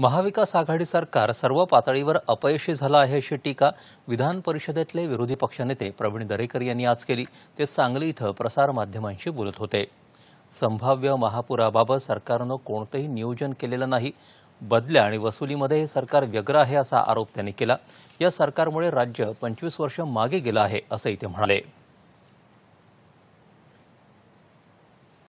महाविकास आघाडी सरकार सर्व पातळीवर अपयशी झालं आहे अशी टीका विधान परिषदेतले विरोधी पक्षनेते प्रवीण दरेकर यांनी आज केली ते सांगली इथं प्रसारमाध्यमांशी बोलत होते संभाव्य महापुराबाबत सरकारनं कोणतंही नियोजन केलेलं नाही बदल्या आणि वसुलीमध्ये हे सरकार व्यग्र आहे असा आरोप त्यांनी केला या सरकारमुळे राज्य पंचवीस वर्ष मागे गेलं आहे असंही ते म्हणाले